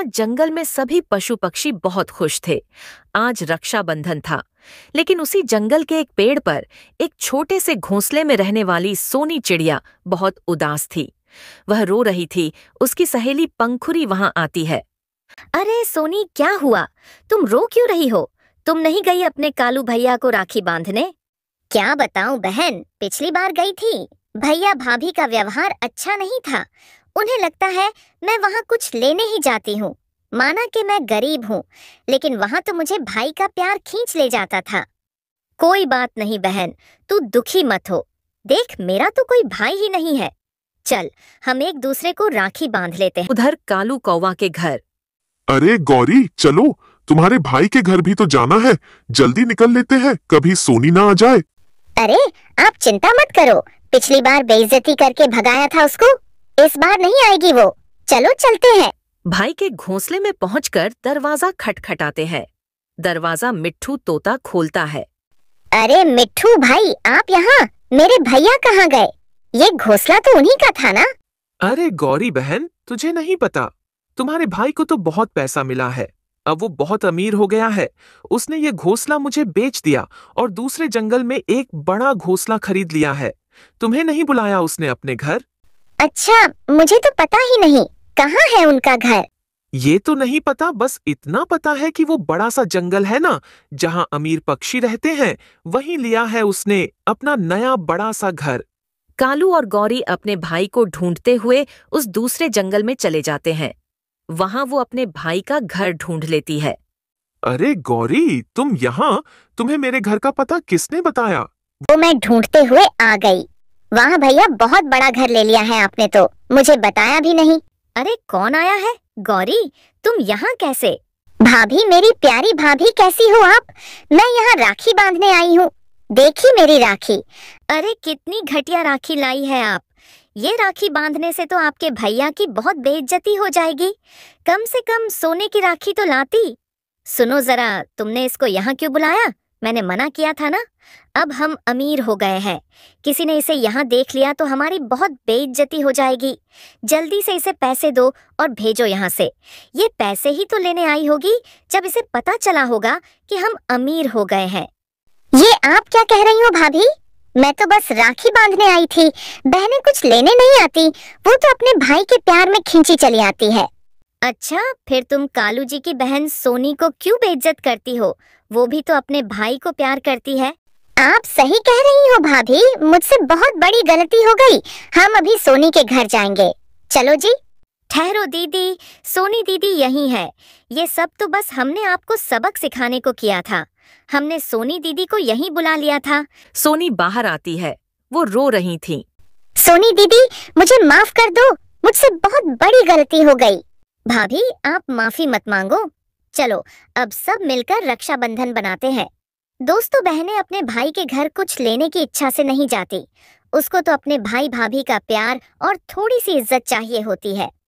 सुना जंगल में सभी पशु पक्षी बहुत खुश थे आज रक्षाबंधन था लेकिन उसी जंगल के एक पेड़ पर एक छोटे से घोंसले में रहने वाली सोनी चिड़िया बहुत उदास थी वह रो रही थी उसकी सहेली पंखुरी वहां आती है अरे सोनी क्या हुआ तुम रो क्यों रही हो तुम नहीं गई अपने कालू भैया को राखी बांधने क्या बताऊं बहन पिछली बार गई थी भैया भाभी का व्यवहार अच्छा नहीं था उन्हें लगता है मैं वहाँ कुछ लेने ही जाती हूँ माना कि मैं गरीब हूँ लेकिन वहाँ तो मुझे भाई का प्यार खींच ले जाता था कोई बात नहीं बहन तू दुखी मत हो देख मेरा तो कोई भाई ही नहीं है चल हम एक दूसरे को राखी बांध लेते हैं उधर कालू कौवा के घर अरे गौरी चलो तुम्हारे भाई के घर भी तो जाना है जल्दी निकल लेते हैं कभी सोनी ना आ जाए अरे आप चिंता मत करो पिछली बार बेइज्जती करके भगाया था उसको इस बार नहीं आएगी वो चलो चलते हैं भाई के घोंसले में पहुंचकर दरवाजा खटखटाते हैं दरवाजा मिट्ठू तोता खोलता है अरे मिट्ठू भाई आप यहाँ मेरे भैया कहाँ गए ये घोंसला तो उन्हीं का था ना अरे गौरी बहन तुझे नहीं पता तुम्हारे भाई को तो बहुत पैसा मिला है अब वो बहुत अमीर हो गया है उसने ये घोंसला मुझे बेच दिया और दूसरे जंगल में एक बड़ा घोंसला खरीद लिया है तुम्हें नहीं बुलाया उसने अपने घर अच्छा मुझे तो पता ही नहीं कहाँ है उनका घर ये तो नहीं पता बस इतना पता है कि वो बड़ा सा जंगल है ना जहाँ अमीर पक्षी रहते हैं वहीं लिया है उसने अपना नया बड़ा सा घर कालू और गौरी अपने भाई को ढूंढते हुए उस दूसरे जंगल में चले जाते हैं वहाँ वो अपने भाई का घर ढूंढ लेती है अरे गौरी तुम यहाँ तुम्हें मेरे घर का पता किसने बताया वो मैं ढूंढते हुए आ गई वहाँ भैया बहुत बड़ा घर ले लिया है आपने तो मुझे बताया भी नहीं अरे कौन आया है गौरी तुम यहाँ कैसे भाभी मेरी प्यारी भाभी कैसी हो आप मैं यहाँ राखी बांधने आई हूँ देखी मेरी राखी अरे कितनी घटिया राखी लाई है आप ये राखी बांधने से तो आपके भैया की बहुत बेइज्जती हो जाएगी कम से कम सोने की राखी तो लाती सुनो जरा तुमने इसको यहाँ क्यों बुलाया मैंने मना किया था ना अब हम अमीर हो गए हैं किसी ने इसे यहाँ देख लिया तो हमारी बहुत बेइज्जती हो जाएगी जल्दी से इसे पैसे दो और भेजो यहाँ से ये पैसे ही तो लेने आई होगी जब इसे पता चला होगा कि हम अमीर हो गए हैं ये आप क्या कह रही हो भाभी मैं तो बस राखी बांधने आई थी बहनें कुछ लेने नहीं आती वो तो अपने भाई के प्यार में खींची चली आती है अच्छा फिर तुम कालू जी की बहन सोनी को क्यों बेइज्जत करती हो वो भी तो अपने भाई को प्यार करती है आप सही कह रही हो भाभी मुझसे बहुत बड़ी गलती हो गई हम अभी सोनी के घर जाएंगे चलो जी ठहरो दीदी सोनी दीदी यही है ये सब तो बस हमने आपको सबक सिखाने को किया था हमने सोनी दीदी को यही बुला लिया था सोनी बाहर आती है वो रो रही थी सोनी दीदी मुझे माफ कर दो मुझसे बहुत बड़ी गलती हो गई भाभी आप माफी मत मांगो चलो अब सब मिलकर रक्षाबंधन बनाते हैं दोस्तों बहनें अपने भाई के घर कुछ लेने की इच्छा से नहीं जाती उसको तो अपने भाई भाभी का प्यार और थोड़ी सी इज्जत चाहिए होती है